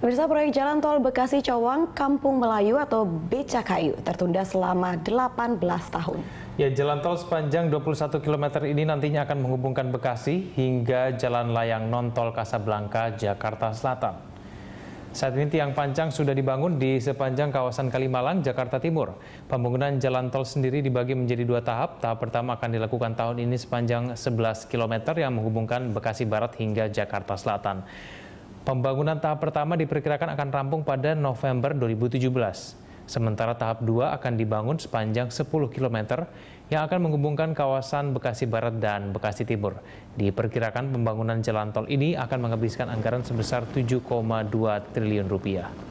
Pemirsa proyek Jalan Tol Bekasi Cawang Kampung Melayu atau Becakayu tertunda selama 18 tahun. Ya, jalan tol sepanjang 21 km ini nantinya akan menghubungkan Bekasi hingga Jalan Layang Nontol Kasablanka, Jakarta Selatan. Saat ini tiang panjang sudah dibangun di sepanjang kawasan Kalimalang, Jakarta Timur. Pembangunan jalan tol sendiri dibagi menjadi dua tahap. Tahap pertama akan dilakukan tahun ini sepanjang 11 km yang menghubungkan Bekasi Barat hingga Jakarta Selatan. Pembangunan tahap pertama diperkirakan akan rampung pada November 2017. Sementara tahap 2 akan dibangun sepanjang 10 km yang akan menghubungkan kawasan Bekasi Barat dan Bekasi Timur. Diperkirakan pembangunan jalan tol ini akan menghabiskan anggaran sebesar 7,2 triliun rupiah.